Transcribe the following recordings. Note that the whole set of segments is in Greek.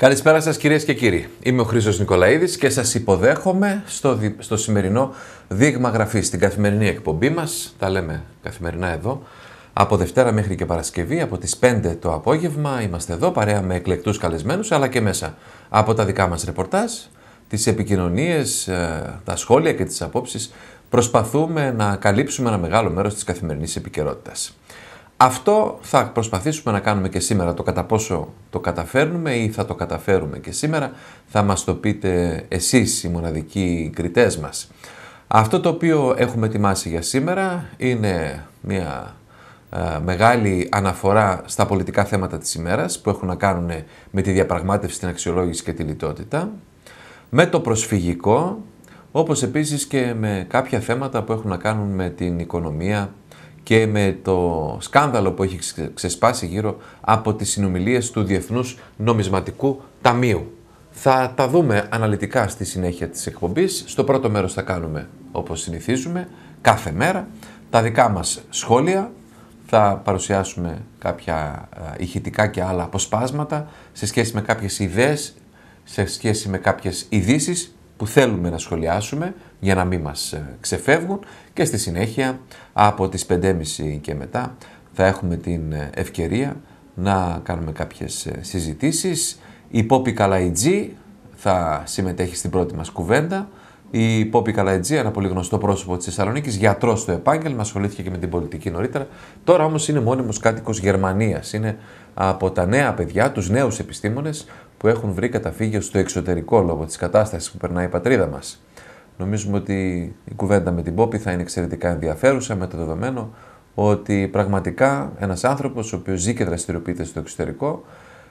Καλησπέρα σας κυρίες και κύριοι. Είμαι ο Χρήστος Νικολαίδης και σας υποδέχομαι στο, δι... σημερινό δείγμα γραφής, στην καθημερινή εκπομπή μας, τα λέμε καθημερινά εδώ, από Δευτέρα μέχρι και Παρασκευή, από τις 5 το απόγευμα είμαστε εδώ παρέα με εκλεκτούς καλεσμένους, αλλά και μέσα από τα δικά μας ρεπορτάζ, τις επικοινωνίες, ε, τα σχόλια και τις απόψεις, προσπαθούμε να καλύψουμε ένα μεγάλο μέρος της καθημερινής επικαιρότητας. Αυτό θα προσπαθήσουμε να κάνουμε και σήμερα. Το κατά πόσο το καταφέρνουμε ή θα το καταφέρουμε και σήμερα θα μας το πείτε εσείς οι μοναδικοί κριτές μας. Αυτό το οποίο έχουμε ετοιμάσει για σήμερα είναι μια ε, μεγάλη αναφορά στα πολιτικά θέματα της ημέρας που έχουν να κάνουν με τη διαπραγμάτευση, την αξιολόγηση και τη λιτότητα, με το προσφυγικό, όπως επίσης και με κάποια θέματα που έχουν να κάνουν με την οικονομία και με το σκάνδαλο που έχει ξεσπάσει γύρω από τις συνομιλίες του Διεθνούς Νομισματικού Ταμείου. Θα τα δούμε αναλυτικά στη συνέχεια της εκπομπής. Στο πρώτο μέρος θα κάνουμε, όπως συνηθίζουμε, κάθε μέρα, τα δικά μας σχόλια. Θα παρουσιάσουμε κάποια ηχητικά και άλλα αποσπάσματα σε σχέση με κάποιες ιδέες, σε σχέση με κάποιες ειδήσεις που θέλουμε να σχολιάσουμε για να μην μας ε, ξεφεύγουν και στη συνέχεια από τις 5.30 και μετά θα έχουμε την ε, ευκαιρία να κάνουμε κάποιες ε, συζητήσεις. Η Πόπη Καλαϊτζή θα συμμετέχει στην πρώτη μας κουβέντα. Η Πόπη Καλαϊτζή, ένα πολύ γνωστό πρόσωπο της Θεσσαλονίκης, γιατρός στο επάγγελμα, ασχολήθηκε και με την πολιτική νωρίτερα. Τώρα όμως είναι μόνιμος κάτοικος Γερμανίας. Είναι από τα νέα παιδιά, τους νέους επιστήμονες, που έχουν βρει καταφύγιο στο εξωτερικό λόγω της κατάστασης που περνάει η πατρίδα μας. Νομίζουμε ότι η κουβέντα με την Πόπη θα είναι εξαιρετικά ενδιαφέρουσα με το δεδομένο ότι πραγματικά ένας άνθρωπος ο οποίος ζει και δραστηριοποιείται στο εξωτερικό,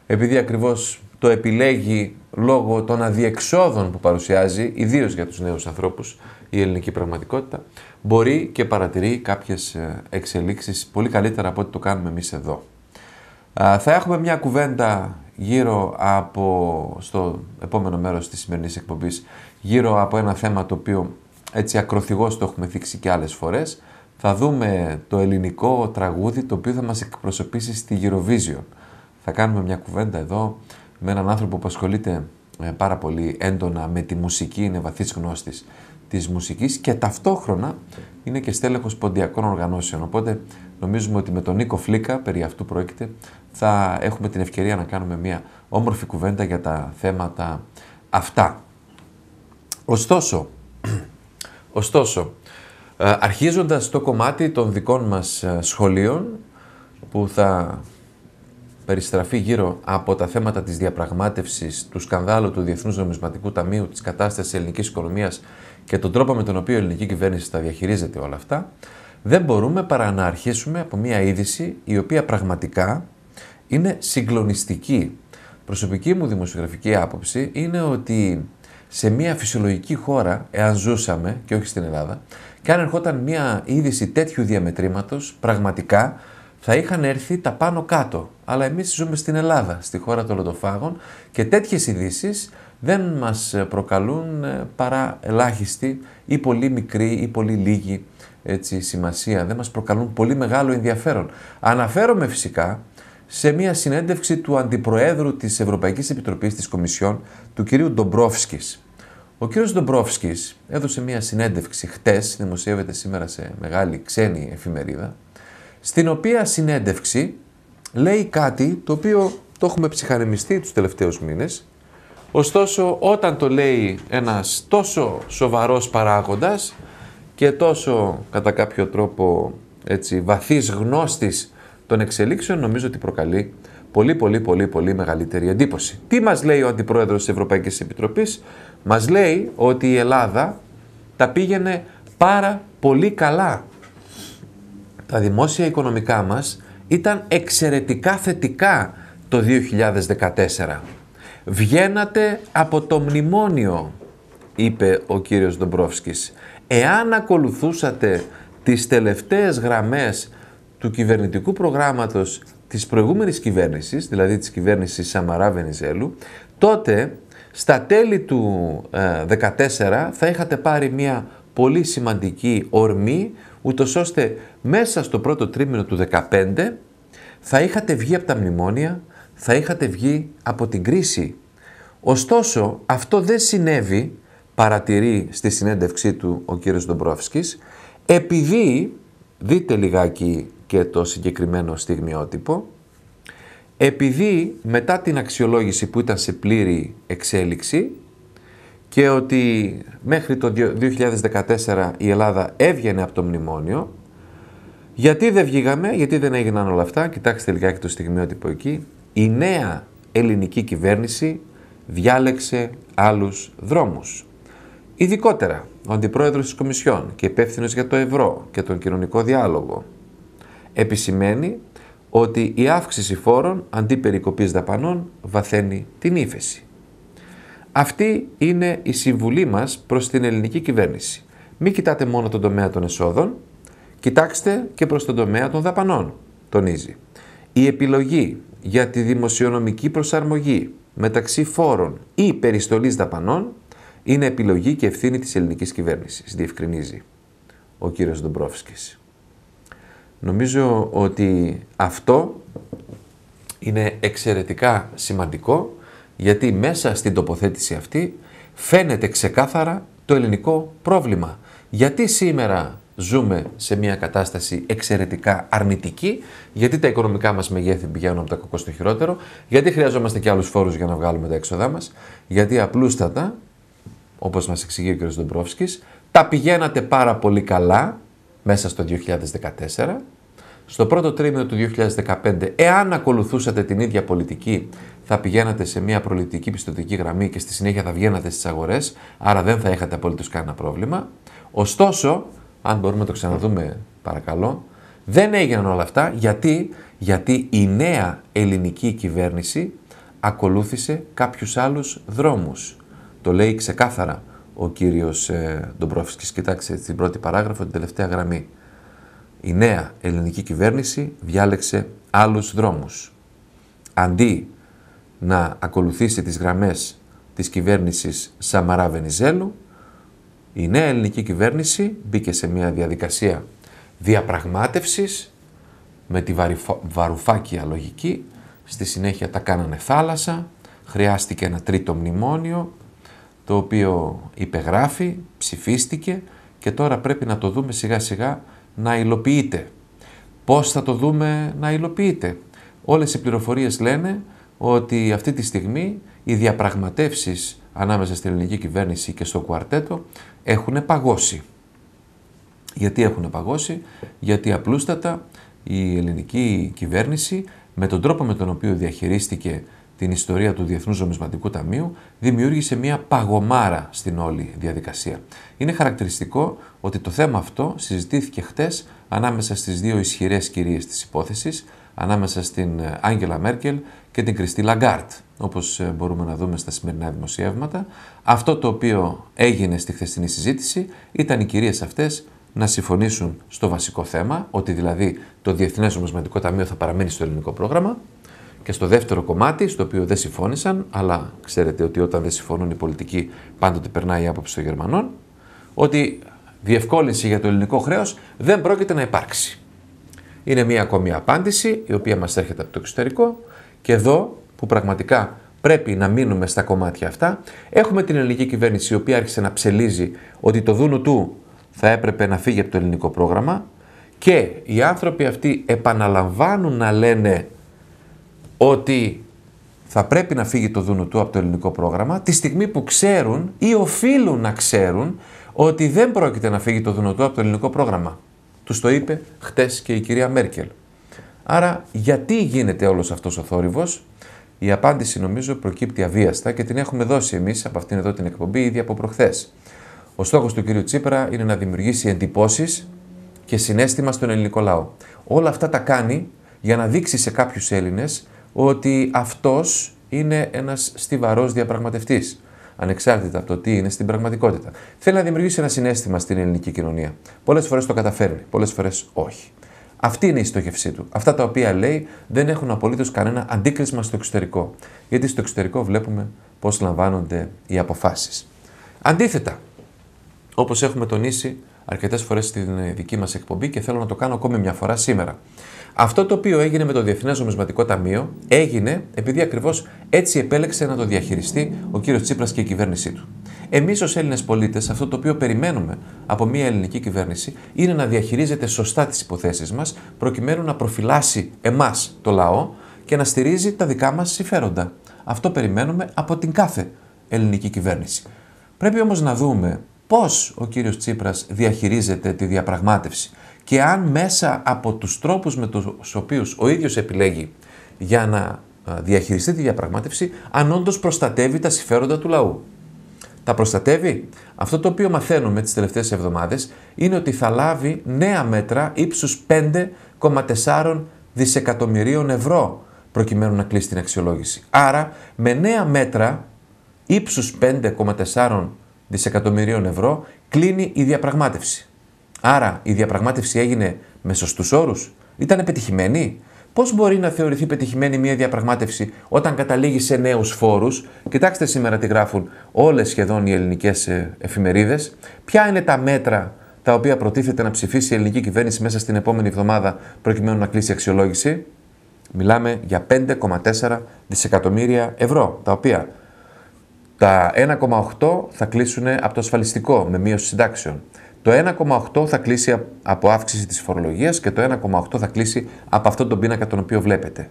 επειδή ακριβώς το επιλέγει λόγω των αδιεξόδων που παρουσιάζει, ιδίως για τους νέους ανθρώπους, η ελληνική πραγματικότητα, μπορεί και παρατηρεί κάποιες εξελίξεις πολύ καλύτερα από ό,τι το κάνουμε εμείς εδώ. Θα έχουμε μια κουβέντα γύρω από, στο επόμενο μέρος της σημερινής εκπομπής, γύρω από ένα θέμα το οποίο έτσι ακροθυγώς το έχουμε δείξει και άλλες φορές, θα δούμε το ελληνικό τραγούδι το οποίο θα μας εκπροσωπήσει στη Eurovision. Θα κάνουμε μια κουβέντα εδώ με έναν άνθρωπο που ασχολείται ε, πάρα πολύ έντονα με τη μουσική, είναι βαθύς γνώστης της μουσικής και ταυτόχρονα είναι και στέλεχος ποντιακών οργανώσεων. Οπότε νομίζουμε ότι με τον Νίκο Φλίκα, περί αυτού πρόκειται, θα έχουμε την ευκαιρία να κάνουμε μια όμορφη κουβέντα για τα θέματα αυτά. Ωστόσο, ωστόσο ε, αρχίζοντας το κομμάτι των δικών μας ε, σχολείων που θα περιστραφεί γύρω από τα θέματα της διαπραγμάτευσης του σκανδάλου του Διεθνούς Νομισματικού Ταμείου, της κατάστασης ελληνικής οικονομίας και τον τρόπο με τον οποίο η ελληνική κυβέρνηση τα διαχειρίζεται όλα αυτά, δεν μπορούμε παρά να αρχίσουμε από μια είδηση η οποία πραγματικά είναι συγκλονιστική. Προσωπική μου δημοσιογραφική άποψη είναι ότι σε μια φυσιολογική χώρα, εάν ζούσαμε και όχι στην Ελλάδα, και αν ερχόταν μια είδηση τέτοιου διαμετρήματος, πραγματικά θα είχαν έρθει τα πάνω κάτω. Αλλά εμείς ζούμε στην Ελλάδα, στη χώρα των λοτοφάγων και τέτοιες ειδήσεις δεν μας προκαλούν ε, παρά ελάχιστη ή πολύ μικρή ή πολύ λίγη έτσι, σημασία. Δεν μας προκαλούν πολύ μεγάλο ενδιαφέρον. Αναφέρομαι φυσικά σε μια συνέντευξη του Αντιπροέδρου της Ευρωπαϊκής Επιτροπής της Κομισιόν, του κυρίου Ντομπρόφσκης. Ο κύριος Ντομπρόφσκης έδωσε μια συνέντευξη χτες, δημοσιεύεται σήμερα σε μεγάλη ξένη εφημερίδα, στην οποία συνέντευξη λέει κάτι το οποίο το έχουμε ψυχανεμιστεί τους τελευταίους μήνες, ωστόσο όταν το λέει ένας τόσο σοβαρός παράγοντας και τόσο κατά κάποιο τρόπο έτσι, βαθύς γνώστης των εξελίξεων νομίζω ότι προκαλεί πολύ πολύ πολύ πολύ μεγαλύτερη εντύπωση. Τι μας λέει ο Αντιπρόεδρος της Ευρωπαϊκής Επιτροπής, μας λέει ότι η Ελλάδα τα πήγαινε πάρα πολύ καλά. Τα δημόσια οικονομικά μας ήταν εξαιρετικά θετικά το 2014. Βγαίνατε από το μνημόνιο, είπε ο κύριος Ντομπρόφσκης. Εάν ακολουθούσατε τις τελευταίες γραμμές του κυβερνητικού προγράμματος της προηγούμενης κυβέρνησης, δηλαδή της κυβέρνησης Σαμαρά Βενιζέλου, τότε στα τέλη του 2014 ε, θα είχατε πάρει μια πολύ σημαντική ορμή, ούτως ώστε μέσα στο πρώτο τρίμηνο του 2015 θα είχατε βγει από τα μνημόνια, θα είχατε βγει από την κρίση. Ωστόσο, αυτό δεν συνέβη, παρατηρεί στη συνέντευξή του ο κύριος Ντομπρόφσκης, επειδή, δείτε λιγάκι και το συγκεκριμένο στιγμιότυπο. Επειδή μετά την αξιολόγηση που ήταν σε πλήρη εξέλιξη και ότι μέχρι το 2014 η Ελλάδα έβγαινε από το μνημόνιο, γιατί δεν βγήκαμε, γιατί δεν έγιναν όλα αυτά, κοιτάξτε λιγάκι το στιγμιότυπο εκεί, η νέα ελληνική κυβέρνηση διάλεξε άλλους δρόμους. Ειδικότερα, ο αντιπρόεδρος της Κομισιόν και υπεύθυνος για το ευρώ και τον κοινωνικό διάλογο, επισημαίνει ότι η αύξηση φόρων αντί περικοπής δαπανών βαθαίνει την ύφεση. Αυτή είναι η συμβουλή μας προς την ελληνική κυβέρνηση. Μην κοιτάτε μόνο τον τομέα των εσόδων, κοιτάξτε και προς τον τομέα των δαπανών, τονίζει. Η επιλογή για τη δημοσιονομική προσαρμογή μεταξύ φόρων ή περιστολής δαπανών είναι επιλογή και ευθύνη της ελληνικής κυβέρνησης, διευκρινίζει ο κύριος Ντομπρόφσκης. Νομίζω ότι αυτό είναι εξαιρετικά σημαντικό γιατί μέσα στην τοποθέτηση αυτή φαίνεται ξεκάθαρα το ελληνικό πρόβλημα. Γιατί σήμερα ζούμε σε μια κατάσταση εξαιρετικά αρνητική, γιατί τα οικονομικά μας μεγέθη πηγαίνουν από τα κακό στο χειρότερο, γιατί χρειαζόμαστε και άλλους φόρους για να βγάλουμε τα έξοδά μας, γιατί απλούστατα, όπως μας εξηγεί ο κ. Ντομπρόφσκης, τα πηγαίνατε πάρα πολύ καλά μέσα στο 2014. Στο πρώτο τρίμηνο του 2015, εάν ακολουθούσατε την ίδια πολιτική, θα πηγαίνατε σε μια προληπτική πιστοτική γραμμή και στη συνέχεια θα βγαίνατε στις αγορές, άρα δεν θα είχατε απολύτως κανένα πρόβλημα. Ωστόσο, αν μπορούμε να το ξαναδούμε παρακαλώ, δεν έγιναν όλα αυτά γιατί, γιατί η νέα ελληνική κυβέρνηση ακολούθησε κάποιους άλλους δρόμους. Το λέει ξεκάθαρα ο κύριος ε, Ντομπρόφσκης. Κοιτάξτε την πρώτη παράγραφο, την τελευταία γραμμή. Η νέα ελληνική κυβέρνηση διάλεξε άλλους δρόμους. Αντί να ακολουθήσει τις γραμμές της κυβέρνησης Σαμαρά Βενιζέλου, η νέα ελληνική κυβέρνηση μπήκε σε μια διαδικασία διαπραγμάτευσης με τη βαρουφα... βαρουφάκια λογική. Στη συνέχεια τα κάνανε θάλασσα, χρειάστηκε ένα τρίτο μνημόνιο, το οποίο υπεγράφει, ψηφίστηκε και τώρα πρέπει να το δούμε σιγά σιγά να υλοποιείται. Πώς θα το δούμε να υλοποιείται. Όλες οι πληροφορίες λένε ότι αυτή τη στιγμή οι διαπραγματεύσεις ανάμεσα στην ελληνική κυβέρνηση και στο κουαρτέτο έχουν παγώσει. Γιατί έχουν παγώσει, γιατί απλούστατα η ελληνική κυβέρνηση με τον τρόπο με τον οποίο διαχειρίστηκε την ιστορία του Διεθνούς Νομισματικού Ταμείου, δημιούργησε μια παγωμάρα στην όλη διαδικασία. Είναι χαρακτηριστικό ότι το θέμα αυτό συζητήθηκε χτες ανάμεσα στις δύο ισχυρές κυρίες της υπόθεσης, ανάμεσα στην ε, Άγγελα Μέρκελ και την Κριστή Λαγκάρτ, όπως ε, μπορούμε να δούμε στα σημερινά δημοσιεύματα. Αυτό το οποίο έγινε στη χθεσινή συζήτηση ήταν οι κυρίες αυτές να συμφωνήσουν στο βασικό θέμα, ότι δηλαδή το διεθνές Ομοσματικό Ταμείο θα παραμείνει στο ελληνικό πρόγραμμα και στο δεύτερο κομμάτι, στο οποίο δεν συμφώνησαν, αλλά ξέρετε ότι όταν δεν συμφωνούν οι πολιτικοί πάντοτε περνάει η άποψη των Γερμανών, ότι διευκόλυνση για το ελληνικό χρέος δεν πρόκειται να υπάρξει. Είναι μια ακόμη απάντηση η οποία μας έρχεται από το εξωτερικό και εδώ που πραγματικά πρέπει να μείνουμε στα κομμάτια αυτά, έχουμε την ελληνική κυβέρνηση η οποία άρχισε να ψελίζει ότι το δούνου του θα έπρεπε να φύγει από το ελληνικό πρόγραμμα και οι άνθρωποι αυτοί επαναλαμβάνουν να λένε ότι θα πρέπει να φύγει το Δουνουτού από το ελληνικό πρόγραμμα τη στιγμή που ξέρουν ή οφείλουν να ξέρουν ότι δεν πρόκειται να φύγει το Δουνουτού από το ελληνικό πρόγραμμα. Τους το είπε χτες και η κυρία Μέρκελ. Άρα, γιατί γίνεται όλος αυτός ο θόρυβος, η απάντηση νομίζω προκύπτει αβίαστα και την έχουμε δώσει εμείς από αυτήν εδώ την εκπομπή ήδη από προχθές. Ο στόχος του κυρίου Τσίπρα είναι να δημιουργήσει εντυπώσεις και συνέστημα στον ελληνικό λαό. Όλα αυτά τα κάνει για να δείξει σε κάποιους Έλληνες ότι αυτός είναι ένας στιβαρός διαπραγματευτής, ανεξάρτητα από το τι είναι στην πραγματικότητα. Θέλει να δημιουργήσει ένα συνέστημα στην ελληνική κοινωνία. Πολλές φορές το καταφέρνει, πολλές φορές όχι. Αυτή είναι η στόχευσή του. Αυτά τα οποία λέει δεν έχουν απολύτως κανένα αντίκρισμα στο εξωτερικό. Γιατί στο εξωτερικό βλέπουμε πώς λαμβάνονται οι αποφάσεις. Αντίθετα, όπως έχουμε τονίσει αρκετές φορές στην δική μας εκπομπή και θέλω να το κάνω ακόμη μια φορά σήμερα. Αυτό το οποίο έγινε με το Διεθνές Νομισματικό Ταμείο έγινε επειδή ακριβώς έτσι επέλεξε να το διαχειριστεί ο κύριος Τσίπρας και η κυβέρνησή του. Εμείς ως Έλληνες πολίτες, αυτό το οποίο περιμένουμε από μια ελληνική κυβέρνηση είναι να διαχειρίζεται σωστά τις υποθέσεις μας, προκειμένου να προφυλάσει εμάς το λαό και να στηρίζει τα δικά μας συμφέροντα. Αυτό περιμένουμε από την κάθε ελληνική κυβέρνηση. Πρέπει όμως να δούμε πώς ο κύριος Τσίπρας διαχειρίζεται τη διαπραγμάτευση και αν μέσα από τους τρόπους με τους οποίους ο ίδιος επιλέγει για να διαχειριστεί τη διαπραγμάτευση, αν όντως προστατεύει τα συμφέροντα του λαού. Τα προστατεύει. Αυτό το οποίο μαθαίνουμε τις τελευταίες εβδομάδες είναι ότι θα λάβει νέα μέτρα ύψους 5,4 δισεκατομμυρίων ευρώ προκειμένου να κλείσει την αξιολόγηση. Άρα με νέα μέτρα ύψους 5,4 δισεκατομμυρίων ευρώ κλείνει η διαπραγμάτευση. Άρα η διαπραγμάτευση έγινε με σωστούς όρους, ήταν επιτυχημένη. Πώς μπορεί να θεωρηθεί πετυχημένη μια διαπραγμάτευση όταν καταλήγει σε νέους φόρους. Κοιτάξτε σήμερα τι γράφουν όλες σχεδόν οι ελληνικές ε, εφημερίδες. Ποια είναι τα μέτρα τα οποία προτίθεται να ψηφίσει η ελληνική κυβέρνηση μέσα στην επόμενη εβδομάδα προκειμένου να κλείσει η αξιολόγηση. Μιλάμε για 5,4 δισεκατομμύρια ευρώ, τα οποία τα 1,8 θα κλείσουν από το ασφαλιστικό με μείωση συντάξεων. Το 1,8 θα κλείσει από αύξηση της φορολογίας και το 1,8 θα κλείσει από αυτόν τον πίνακα τον οποίο βλέπετε.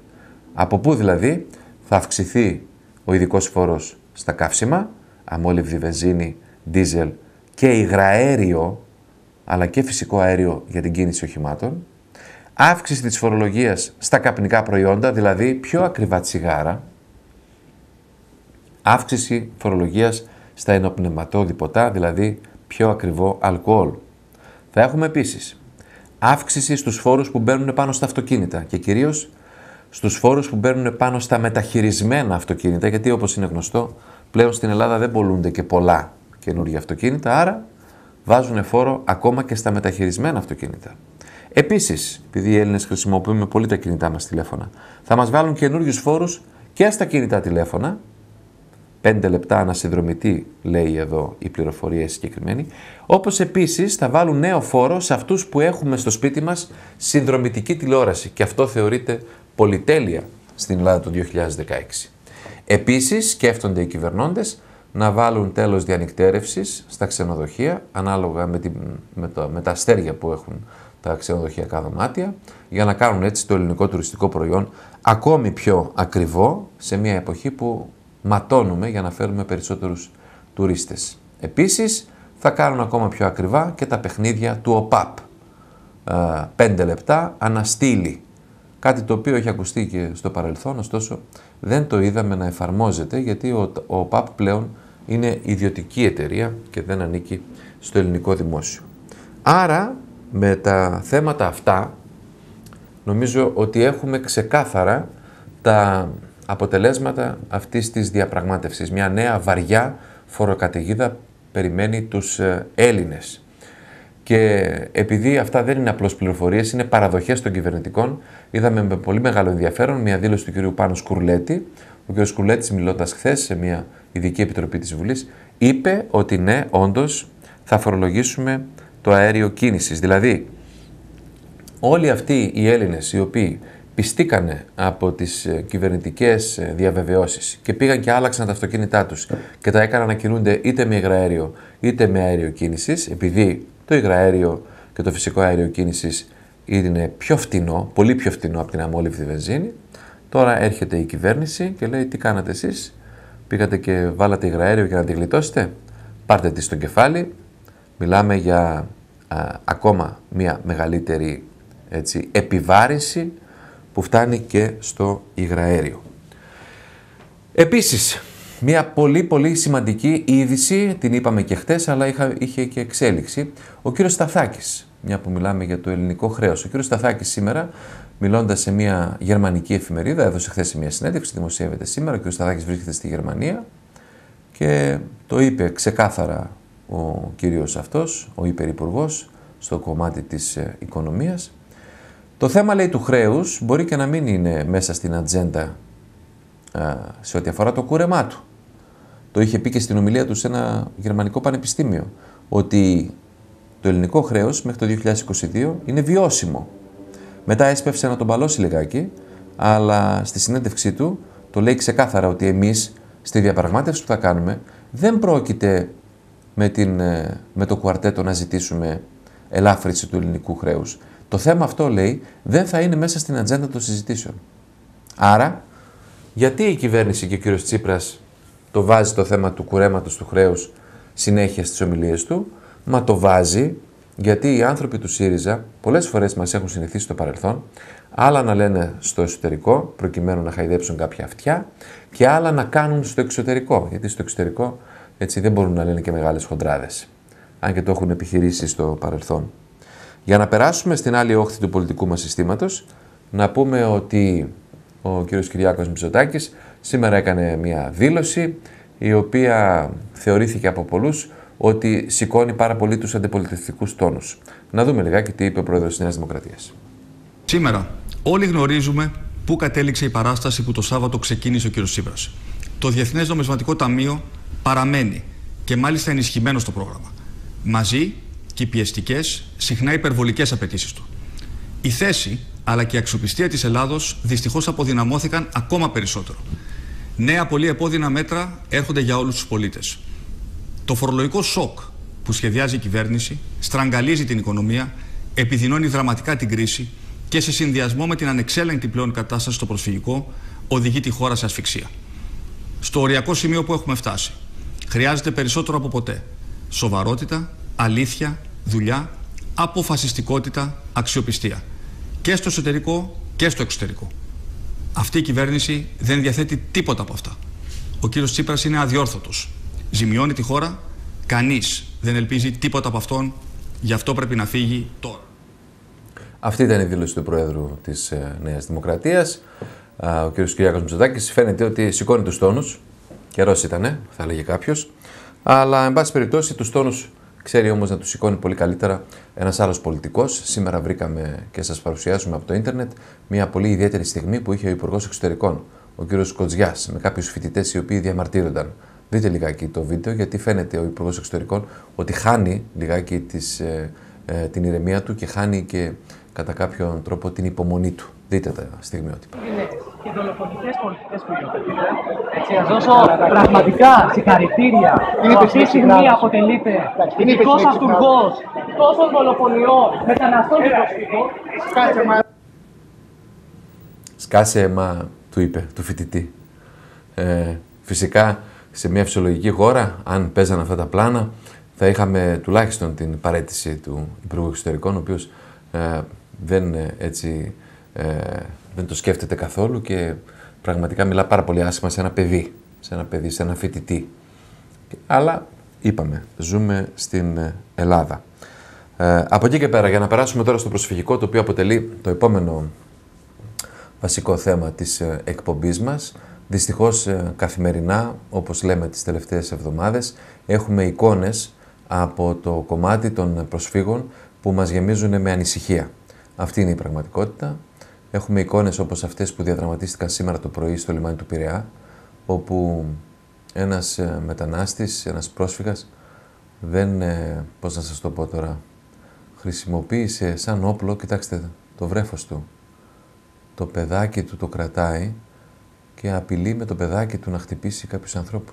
Από πού δηλαδή θα αυξηθεί ο ειδικός φόρος στα καύσιμα, αμόλυβδη βενζίνη, δίζελ και υγραέριο, αλλά και φυσικό αέριο για την κίνηση οχημάτων, αύξηση της φορολογίας στα καπνικά προϊόντα, δηλαδή πιο ακριβά τσιγάρα, αύξηση φορολογίας στα ενοπνευματόδη ποτά, δηλαδή πιο ακριβό αλκοόλ. Θα έχουμε επίσης αύξηση στους φόρους που μπαίνουν πάνω στα αυτοκίνητα και κυρίως στους φόρους που μπαίνουν πάνω στα μεταχειρισμένα αυτοκίνητα, γιατί όπως είναι γνωστό, πλέον στην Ελλάδα δεν πολλούνται και πολλά καινούργια αυτοκίνητα, άρα βάζουν φόρο ακόμα και στα μεταχειρισμένα αυτοκίνητα. Επίσης, επειδή οι Έλληνες χρησιμοποιούμε πολύ τα κινητά μας τηλέφωνα, θα μας βάλουν καινούριους φόρους και στα κινητά τηλέφωνα, 5 λεπτά ανασυνδρομητή, λέει εδώ η πληροφορία συγκεκριμένη. Όπως επίσης θα βάλουν νέο φόρο σε αυτούς που έχουμε στο σπίτι μας συνδρομητική τηλεόραση. Και αυτό θεωρείται πολυτέλεια στην Ελλάδα το 2016. Επίσης, σκέφτονται οι κυβερνώντες να βάλουν τέλος διανυκτέρευσης στα ξενοδοχεία, ανάλογα με, τη, με, με τα αστέρια που έχουν τα ξενοδοχειακά δωμάτια, για να κάνουν έτσι το ελληνικό τουριστικό προϊόν ακόμη πιο ακριβό σε μια εποχή που ματώνουμε για να φέρουμε περισσότερους τουρίστες. Επίσης, θα κάνουν ακόμα πιο ακριβά και τα παιχνίδια του ΟΠΑΠ. Ε, πέντε λεπτά αναστήλει. Κάτι το οποίο έχει ακουστεί και στο παρελθόν, ωστόσο δεν το είδαμε να εφαρμόζεται γιατί ο ΟΠΑΠ πλέον είναι ιδιωτική εταιρεία και δεν ανήκει στο ελληνικό δημόσιο. Άρα με τα θέματα αυτά νομίζω ότι έχουμε ξεκάθαρα τα αποτελέσματα αυτής της διαπραγμάτευσης. Μια νέα βαριά φοροκαταιγίδα περιμένει τους ε, Έλληνες. Και επειδή αυτά δεν είναι απλώς πληροφορίες, είναι παραδοχές των κυβερνητικών, είδαμε με πολύ μεγάλο ενδιαφέρον μια δήλωση του κ. Πάνου Σκουρλέτη. Ο κ. Σκουρλέτης, μιλώντας χθες σε μια ειδική επιτροπή της Βουλής, είπε ότι ναι, όντως θα φορολογήσουμε το αέριο κίνησης. Δηλαδή, όλοι αυτοί οι Έλληνες οι οποίοι πιστήκανε από τις ε, κυβερνητικές ε, διαβεβαιώσεις και πήγαν και άλλαξαν τα αυτοκίνητά τους και τα έκαναν να κινούνται είτε με υγραέριο είτε με αέριο κίνησης, επειδή το υγραέριο και το φυσικό αέριο κίνησης είναι πιο φτηνό, πολύ πιο φτηνό από την αμόλυφη βενζίνη. Τώρα έρχεται η κυβέρνηση και λέει: Τι κάνατε εσείς, πήγατε και βάλατε υγραέριο για να τη γλιτώσετε. Πάρτε τη στο κεφάλι. Μιλάμε για ακόμα μια μεγαλύτερη έτσι, επιβάρηση που φτάνει και στο υγραέριο. Επίσης, μια πολύ πολύ σημαντική είδηση, την είπαμε και χθε, αλλά είχε και εξέλιξη. Ο κύριος Σταθάκης, μια που μιλάμε για το ελληνικό χρέος, ο κύριος Σταθάκης σήμερα, μιλώντας σε μια γερμανική εφημερίδα, έδωσε χθες μια συνέντευξη, δημοσιεύεται σήμερα, ο κύριος Σταθάκης βρίσκεται στη Γερμανία και το είπε ξεκάθαρα ο κύριος αυτός, ο υπερυπουργός, στο κομμάτι της ε, οικονομίας, το θέμα λέει του χρέους μπορεί και να μην είναι μέσα στην ατζέντα σε ό,τι αφορά το κούρεμά του. Το είχε πει και στην ομιλία του σε ένα γερμανικό πανεπιστήμιο ότι το ελληνικό χρέος μέχρι το 2022 είναι βιώσιμο. Μετά έσπευσε να τον παλώσει λιγάκι, αλλά στη συνέντευξή του το λέει ξεκάθαρα ότι εμείς στη διαπραγμάτευση που θα κάνουμε δεν πρόκειται με, την, ε, με το κουαρτέτο να ζητήσουμε ελάφρυνση του ελληνικού χρέους. Το θέμα αυτό, λέει, δεν θα είναι μέσα στην ατζέντα των συζητήσεων. Άρα, γιατί η κυβέρνηση και ο κύριος Τσίπρας το βάζει το θέμα του κουρέματος του χρέους συνέχεια στις ομιλίες του, μα το βάζει γιατί οι άνθρωποι του ΣΥΡΙΖΑ πολλές φορές μας έχουν συνηθίσει στο παρελθόν, άλλα να λένε στο εσωτερικό προκειμένου να χαϊδέψουν κάποια αυτιά και άλλα να κάνουν στο εξωτερικό, γιατί στο εξωτερικό έτσι δεν μπορούν να λένε και μεγάλες χοντράδες, αν και το έχουν επιχειρήσει στο παρελθόν. Για να περάσουμε στην άλλη όχθη του πολιτικού μας συστήματος, να πούμε ότι ο κύριος Κυριάκος Μητσοτάκης σήμερα έκανε μια δήλωση η οποία θεωρήθηκε από πολλούς ότι σηκώνει πάρα πολύ τους αντιπολιτευτικούς τόνους. Να δούμε λιγάκι τι είπε ο πρόεδρος της Νέας Δημοκρατίας. Σήμερα όλοι γνωρίζουμε πού κατέληξε η παράσταση που το Σάββατο ξεκίνησε ο κύριος Σίβρας. Το Διεθνές Νομισματικό Ταμείο παραμένει και μάλιστα ενισχυμένο στο πρόγραμμα. Μαζί και οι πιεστικές, συχνά υπερβολικές απαιτήσεις του. Η θέση αλλά και η αξιοπιστία της Ελλάδος δυστυχώς αποδυναμώθηκαν ακόμα περισσότερο. Νέα πολύ επώδυνα μέτρα έρχονται για όλους τους πολίτες. Το φορολογικό σοκ που σχεδιάζει η κυβέρνηση στραγγαλίζει την οικονομία, επιδεινώνει δραματικά την κρίση και σε συνδυασμό με την ανεξέλεγκτη πλέον κατάσταση στο προσφυγικό οδηγεί τη χώρα σε ασφυξία. Στο οριακό σημείο που έχουμε φτάσει, χρειάζεται περισσότερο από ποτέ σοβαρότητα, αλήθεια, δουλειά, αποφασιστικότητα, αξιοπιστία. Και στο εσωτερικό και στο εξωτερικό. Αυτή η κυβέρνηση δεν διαθέτει τίποτα από αυτά. Ο κύριος Τσίπρας είναι αδιόρθωτος. Ζημιώνει τη χώρα. Κανείς δεν ελπίζει τίποτα από αυτόν. Γι' αυτό πρέπει να φύγει τώρα. Αυτή ήταν η δήλωση του Προέδρου της ε, Νέας Δημοκρατίας. Ο κύριος Κυριάκος Μητσοτάκης φαίνεται ότι σηκώνει τους τόνους. Καιρός ήτανε, θα έλεγε κάποιος. Αλλά, εν πάση περιπτώσει, τους τόνους Ξέρει όμως να τους σηκώνει πολύ καλύτερα ένας άλλος πολιτικός. Σήμερα βρήκαμε και σας παρουσιάζουμε από το ίντερνετ μια πολύ ιδιαίτερη στιγμή που είχε ο Υπουργός Εξωτερικών, ο κ. Κοτζιά, με κάποιους φοιτητές οι οποίοι διαμαρτύρονταν. Δείτε λιγάκι το βίντεο, γιατί φαίνεται ο Υπουργός Εξωτερικών ότι χάνει λιγάκι τις, ε, ε, την ηρεμία του και χάνει και κατά κάποιον τρόπο την υπομονή του. Δείτε τα στιγμιότυπα και δολοφονικές πολιτικές που υιοθετείτε. Έτσι, δώσω πραγματικά συγχαρητήρια που αυτή τη στιγμή αποτελείται ειδικό αυτούργο τόσων δολοφονιών μεταναστών και ε, προσφύγων. Σκάσε μα. Σκάσε μα, του είπε, του φοιτητή. Ε, φυσικά, σε μια φυσιολογική χώρα, αν παίζανε αυτά τα πλάνα, θα είχαμε τουλάχιστον την παρέτηση του Υπουργού Εξωτερικών, ο οποίος ε, δεν ε, έτσι ε, δεν το σκέφτεται καθόλου και πραγματικά μιλά πάρα πολύ άσχημα σε ένα παιδί, σε ένα παιδί, σε ένα φοιτητή. Αλλά είπαμε, ζούμε στην Ελλάδα. Ε, από εκεί και πέρα, για να περάσουμε τώρα στο προσφυγικό, το οποίο αποτελεί το επόμενο βασικό θέμα της ε, εκπομπής μας. Δυστυχώς ε, καθημερινά, όπως λέμε τις τελευταίες εβδομάδες, έχουμε εικόνες από το κομμάτι των προσφύγων που μας γεμίζουν με ανησυχία. Αυτή είναι η πραγματικότητα Έχουμε εικόνες όπως αυτές που διαδραματίστηκαν σήμερα το πρωί στο λιμάνι του Πειραιά, όπου ένας ε, μετανάστης, ένας πρόσφυγας. δεν, ε, πώς να σας το πω τώρα, χρησιμοποίησε σαν όπλο, κοιτάξτε το βρέφος του, το παιδάκι του το κρατάει και απειλεί με το παιδάκι του να χτυπήσει κάποιους ανθρώπους.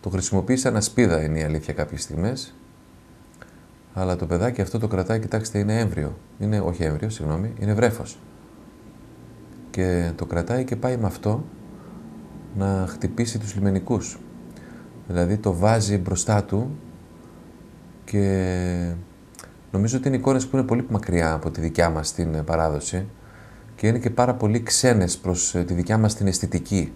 Το χρησιμοποίησε σαν ασπίδα είναι η αλήθεια κάποιες στιγμές. αλλά το παιδάκι αυτό το κρατάει, κοιτάξτε, είναι έμβριο. Είναι, όχι έμβριο, συγγνώμη, είναι βρέφος και το κρατάει και πάει με αυτό να χτυπήσει τους λιμενικούς. Δηλαδή το βάζει μπροστά του και νομίζω ότι είναι εικόνες που είναι πολύ μακριά από τη δικιά μας την παράδοση και είναι και πάρα πολύ ξένες προς ε, τη δικιά μας την αισθητική.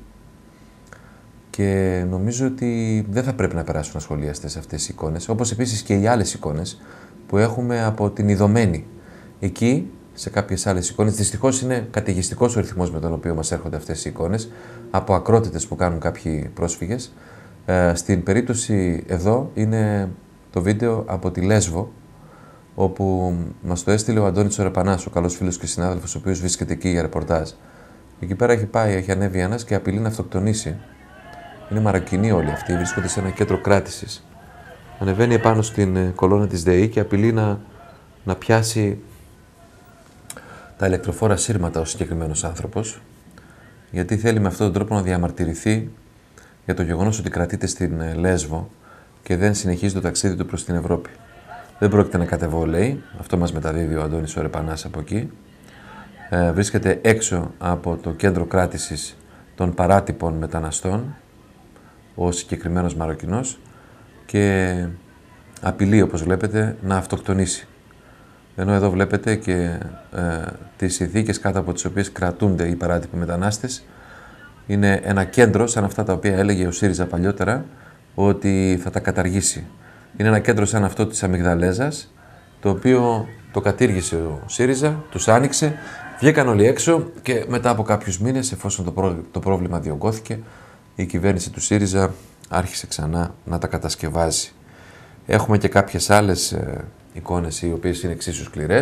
Και νομίζω ότι δεν θα πρέπει να περάσουν ασχολιαστές αυτές οι εικόνες, όπως επίσης και οι άλλες εικόνες που έχουμε από την ειδωμένη. Εκεί σε κάποιες άλλες εικόνες. Δυστυχώς είναι καταιγιστικός ο ρυθμός με τον οποίο μας έρχονται αυτές οι εικόνες από ακρότητες που κάνουν κάποιοι πρόσφυγες. Ε, στην περίπτωση εδώ είναι το βίντεο από τη Λέσβο, όπου μας το έστειλε ο Αντώνης Ορεπανά, ο καλός φίλος και συνάδελφος, ο οποίος βρίσκεται εκεί για ρεπορτάζ. Εκεί πέρα έχει πάει, έχει ανέβει ένας και απειλεί να αυτοκτονήσει. Είναι μαρακινοί όλοι αυτοί, βρίσκονται σε ένα κέντρο κράτησης. Ανεβαίνει επάνω στην ε, κολόνα της ΔΕΗ και απειλεί να, να πιάσει τα ηλεκτροφόρα σύρματα ο συγκεκριμένος άνθρωπος, γιατί θέλει με αυτόν τον τρόπο να διαμαρτυρηθεί για το γεγονός ότι κρατείται στην ε, Λέσβο και δεν συνεχίζει το ταξίδι του προς την Ευρώπη. Δεν πρόκειται να κατεβώ, λέει. Αυτό μας μεταδίδει ο Αντώνης Ωρεπανά από εκεί. Ε, βρίσκεται έξω από το κέντρο κράτησης των παράτυπων μεταναστών, ο συγκεκριμένος Μαροκινός, και απειλεί, όπως βλέπετε, να αυτοκτονήσει. Ενώ εδώ βλέπετε και ε, τις συνθήκες κάτω από τις οποίες κρατούνται οι παράτυποι μετανάστες. Είναι ένα κέντρο, σαν αυτά τα οποία έλεγε ο ΣΥΡΙΖΑ παλιότερα, ότι θα τα καταργήσει. Είναι ένα κέντρο σαν αυτό της Αμυγδαλέζας, το οποίο το κατήργησε ο ΣΥΡΙΖΑ, τους άνοιξε, βγήκαν όλοι έξω και μετά από κάποιους μήνες, εφόσον το, πρόβλημα διωγγώθηκε, η κυβέρνηση του ΣΥΡΙΖΑ άρχισε ξανά να τα κατασκευάζει. Έχουμε και κάποιες άλλες ε, Εικόνες οι οποίες είναι εξίσου σκληρές,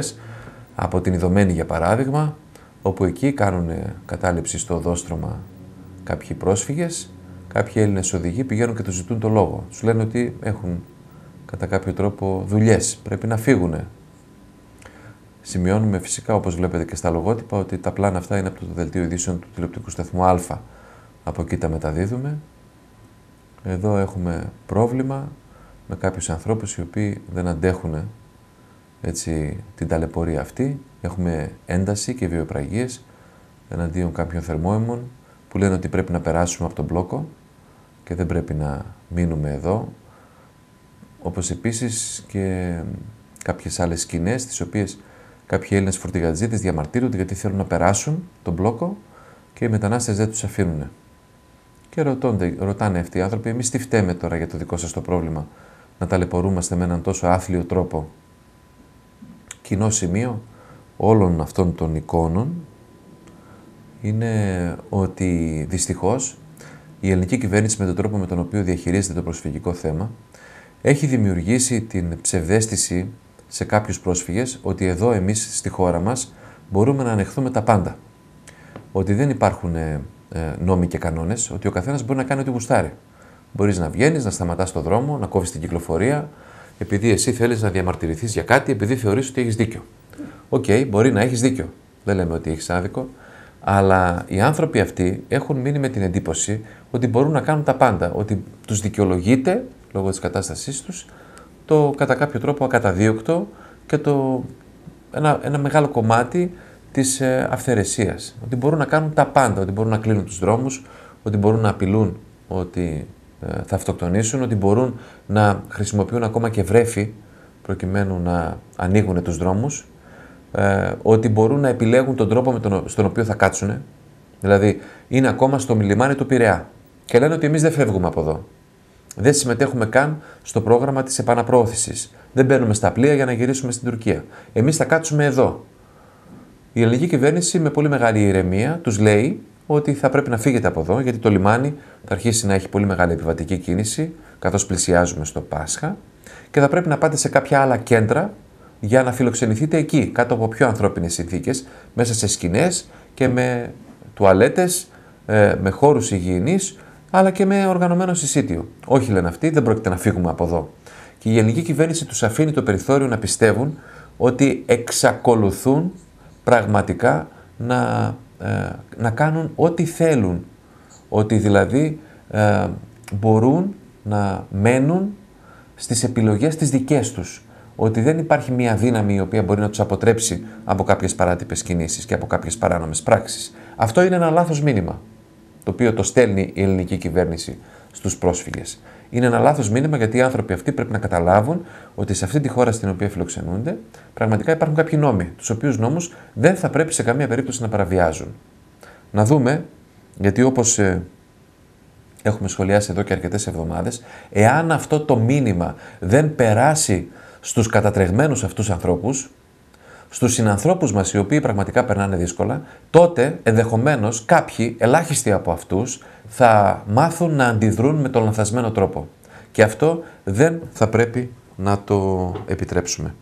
από την Ιδωμένη για παράδειγμα, όπου εκεί κάνουν ε, κατάληψη στο δόστρωμα κάποιοι πρόσφυγες. κάποιοι Έλληνες οδηγοί πηγαίνουν και τους ζητούν το λόγο. Σου λένε ότι έχουν κατά κάποιο τρόπο δουλειές, πρέπει να φύγουν. Σημειώνουμε φυσικά, όπως βλέπετε και στα λογότυπα, ότι τα πλάνα αυτά είναι από το δελτίο ειδήσεων του τηλεοπτικού σταθμού Α. Από εκεί τα μεταδίδουμε. Εδώ έχουμε πρόβλημα με κάποιους ανθρώπους οι οποίοι δεν αντέχουν έτσι, την ταλαιπωρία αυτή. Έχουμε ένταση και βιοπραγίες εναντίον κάποιων θερμόαιμων που λένε ότι πρέπει να περάσουμε από τον μπλόκο και δεν πρέπει να μείνουμε εδώ. Όπως επίσης και κάποιες άλλες σκηνές, τις οποίες κάποιοι Έλληνες φορτηγατζίδες διαμαρτύρονται γιατί θέλουν να περάσουν τον μπλόκο και οι μετανάστες δεν τους αφήνουν. Και ρωτώνται, ρωτάνε αυτοί οι άνθρωποι, εμείς τι φταίμε τώρα για το δικό σας το πρόβλημα, να ταλαιπωρούμαστε με έναν τόσο άθλιο τρόπο κοινό σημείο όλων αυτών των εικόνων είναι ότι δυστυχώς η ελληνική κυβέρνηση με τον τρόπο με τον οποίο διαχειρίζεται το προσφυγικό θέμα έχει δημιουργήσει την ψευδέστηση σε κάποιους πρόσφυγες ότι εδώ εμείς στη χώρα μας μπορούμε να ανεχθούμε τα πάντα. Ότι δεν υπάρχουν ε, ε, νόμοι και κανόνες, ότι ο καθένας μπορεί να κάνει ό,τι γουστάρει. Μπορείς να βγαίνεις, να σταματάς το δρόμο, να κόβεις την κυκλοφορία, επειδή εσύ θέλεις να διαμαρτυρηθείς για κάτι, επειδή θεωρείς ότι έχεις δίκιο. Οκ, μπορεί να έχεις δίκιο. Δεν λέμε ότι έχεις άδικο. Αλλά οι άνθρωποι αυτοί έχουν μείνει με την εντύπωση ότι μπορούν να κάνουν τα πάντα. Ότι τους δικαιολογείται λόγω της κατάστασής τους το κατά κάποιο τρόπο ακαταδίωκτο και το, ένα, ένα μεγάλο κομμάτι της ε, αυθαιρεσίας. Ότι μπορούν να κάνουν τα πάντα. Ότι μπορούν να κλείνουν τους δρόμους, ότι μπορούν να απειλούν ότι ε, θα αυτοκτονήσουν, ότι μπορούν να χρησιμοποιούν ακόμα και βρέφη προκειμένου να ανοίγουν τους δρόμους, ε, ότι μπορούν να επιλέγουν τον τρόπο με τον, στον οποίο θα κάτσουν. Δηλαδή, είναι ακόμα στο λιμάνι του Πειραιά και λένε ότι εμείς δεν φεύγουμε από εδώ. Δεν συμμετέχουμε καν στο πρόγραμμα της επαναπρόθεσης. Δεν μπαίνουμε στα πλοία για να γυρίσουμε στην Τουρκία. Εμείς θα κάτσουμε εδώ. Η ελληνική κυβέρνηση με πολύ μεγάλη ηρεμία τους λέει ότι θα πρέπει να φύγετε από εδώ, γιατί το λιμάνι θα αρχίσει να έχει πολύ μεγάλη επιβατική κίνηση, καθώς πλησιάζουμε στο Πάσχα, και θα πρέπει να πάτε σε κάποια άλλα κέντρα για να φιλοξενηθείτε εκεί, κάτω από πιο ανθρώπινες συνθήκες, μέσα σε σκηνές και με τουαλέτες, ε, με χώρους υγιεινής, αλλά και με οργανωμένο συσίτιο. Όχι, λένε αυτοί, δεν πρόκειται να φύγουμε από εδώ. Και η ελληνική κυβέρνηση τους αφήνει το περιθώριο να πιστεύουν ότι εξακολουθούν πραγματικά να ε, να κάνουν ό,τι θέλουν. Ότι δηλαδή ε, μπορούν να μένουν στις επιλογές τις δικές τους. Ότι δεν υπάρχει μία δύναμη η οποία μπορεί να τους αποτρέψει από κάποιες παράτυπες κινήσεις και από κάποιες παράνομες πράξεις. Αυτό είναι ένα λάθος μήνυμα το οποίο το στέλνει η ελληνική κυβέρνηση στους πρόσφυγες είναι ένα λάθος μήνυμα γιατί οι άνθρωποι αυτοί πρέπει να καταλάβουν ότι σε αυτή τη χώρα στην οποία φιλοξενούνται πραγματικά υπάρχουν κάποιοι νόμοι, τους οποίους νόμους δεν θα πρέπει σε καμία περίπτωση να παραβιάζουν. Να δούμε, γιατί όπως ε, έχουμε σχολιάσει εδώ και αρκετές εβδομάδες, εάν αυτό το μήνυμα δεν περάσει στους κατατρεγμένους αυτούς ανθρώπους, στους συνανθρώπους μας οι οποίοι πραγματικά περνάνε δύσκολα, τότε ενδεχομένως κάποιοι, ελάχιστοι από αυτούς, θα μάθουν να αντιδρούν με τον λανθασμένο τρόπο. Και αυτό δεν θα πρέπει να το επιτρέψουμε.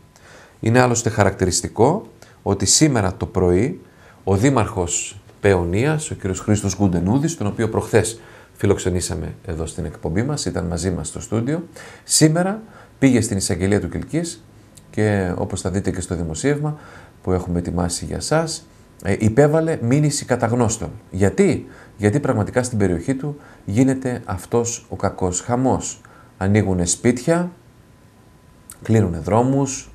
Είναι άλλωστε χαρακτηριστικό ότι σήμερα το πρωί ο Δήμαρχος Παιωνίας, ο κ. Χρήστος Γκουντενούδης, τον οποίο προχθές φιλοξενήσαμε εδώ στην εκπομπή μας, ήταν μαζί μας στο στούντιο, σήμερα πήγε στην εισαγγελία του Κιλκής και όπως θα δείτε και στο δημοσίευμα που έχουμε ετοιμάσει για σας, ε, υπέβαλε μήνυση καταγνώστων. Γιατί? γιατί πραγματικά στην περιοχή του γίνεται αυτός ο κακός χαμός. Ανοίγουν σπίτια, κλείνουν δρόμους,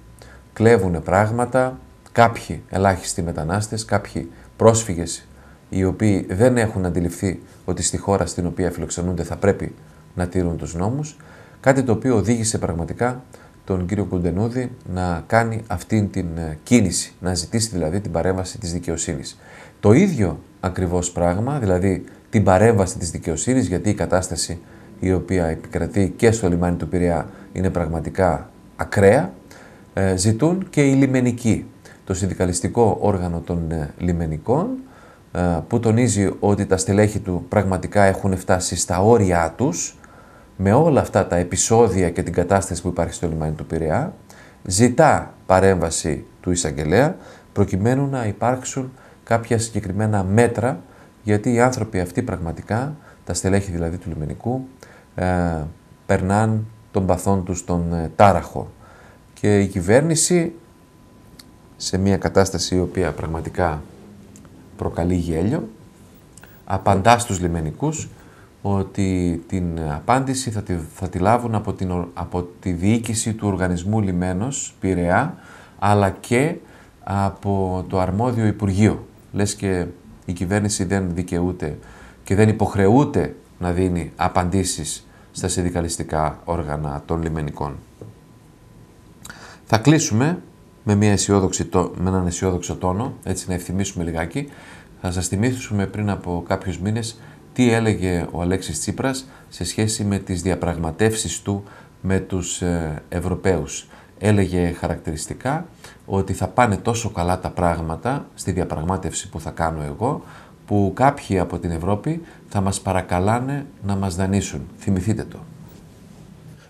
κλέβουν πράγματα, κάποιοι ελάχιστοι μετανάστες, κάποιοι πρόσφυγες οι οποίοι δεν έχουν αντιληφθεί ότι στη χώρα στην οποία φιλοξενούνται θα πρέπει να τηρούν τους νόμους, κάτι το οποίο οδήγησε πραγματικά τον κύριο Κοντενούδη να κάνει αυτήν την ε, κίνηση, να ζητήσει δηλαδή την παρέμβαση της δικαιοσύνης. Το ίδιο ακριβώς πράγμα, δηλαδή την παρέμβαση της δικαιοσύνης, γιατί η κατάσταση η οποία επικρατεί και στο λιμάνι του Πειραιά είναι πραγματικά ακραία, ε, ζητούν και οι λιμενικοί. Το συνδικαλιστικό όργανο των ε, λιμενικών που τονίζει ότι τα στελέχη του πραγματικά έχουν φτάσει στα όρια τους με όλα αυτά τα επεισόδια και την κατάσταση που υπάρχει στο λιμάνι του Πειραιά, ζητά παρέμβαση του εισαγγελέα προκειμένου να υπάρξουν κάποια συγκεκριμένα μέτρα γιατί οι άνθρωποι αυτοί πραγματικά, τα στελέχη δηλαδή του λιμενικού, ε, περνάν των παθών τους τον ε, τάραχο. Και η κυβέρνηση σε μια κατάσταση η οποία πραγματικά προκαλεί γέλιο, απαντά στους λιμενικούς ότι την απάντηση θα τη, θα λάβουν από, από τη διοίκηση του οργανισμού Λιμένος Πειραιά, αλλά και από το αρμόδιο Υπουργείο. Λες και η κυβέρνηση δεν δικαιούται και δεν υποχρεούται να δίνει απαντήσεις στα συνδικαλιστικά όργανα των λιμενικών. Θα κλείσουμε με, μια αισιόδοξη, με έναν αισιόδοξο τόνο, έτσι να ευθυμίσουμε λιγάκι. Θα σας θυμίσουμε πριν από κάποιους μήνες τι έλεγε ο Αλέξης Τσίπρας σε σχέση με τις διαπραγματεύσεις του με τους ε, Ευρωπαίους. Έλεγε χαρακτηριστικά ότι θα πάνε τόσο καλά τα πράγματα στη διαπραγμάτευση που θα κάνω εγώ, που κάποιοι από την Ευρώπη θα μας παρακαλάνε να μας δανείσουν. Θυμηθείτε το.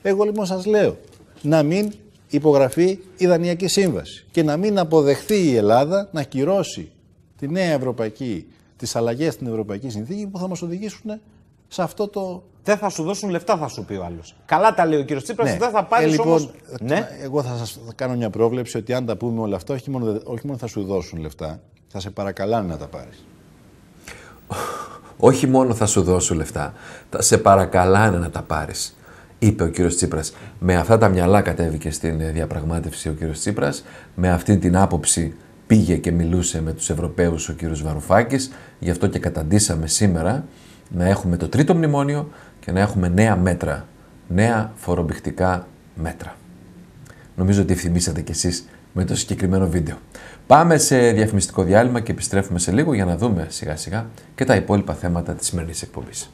Εγώ λοιπόν σας λέω να μην υπογραφεί η Δανειακή Σύμβαση και να μην αποδεχθεί η Ελλάδα να κυρώσει τη νέα Ευρωπαϊκή τις αλλαγές στην Ευρωπαϊκή Συνθήκη που θα μας οδηγήσουν σε αυτό το. Δεν θα σου δώσουν λεφτά, θα σου πει ο άλλος. Καλά τα λέει ο κύριος Τσίπρας, ναι. δεν θα πάρεις ε, λοιπόν, όμως... Ε, ναι. Εγώ θα σας κάνω μια πρόβλεψη ότι αν τα πούμε όλα αυτά, όχι μόνο, όχι μόνο θα σου δώσουν λεφτά, θα σε παρακαλάνε να τα πάρεις. όχι μόνο θα σου δώσουν λεφτά, θα σε παρακαλάνε να τα πάρεις. Είπε ο κύριος Τσίπρας. Με αυτά τα μυαλά κατέβηκε στην ε, διαπραγμάτευση ο κύριος Τσίπρας, με αυτή την άποψη πήγε και μιλούσε με τους Ευρωπαίους ο κύριος Βαρουφάκης, γι' αυτό και καταντήσαμε σήμερα να έχουμε το τρίτο μνημόνιο και να έχουμε νέα μέτρα, νέα φορομπηχτικά μέτρα. Νομίζω ότι ευθυμίσατε κι εσείς με το συγκεκριμένο βίντεο. Πάμε σε διαφημιστικό διάλειμμα και επιστρέφουμε σε λίγο για να δούμε σιγά σιγά και τα υπόλοιπα θέματα της σημερινής εκπομπής.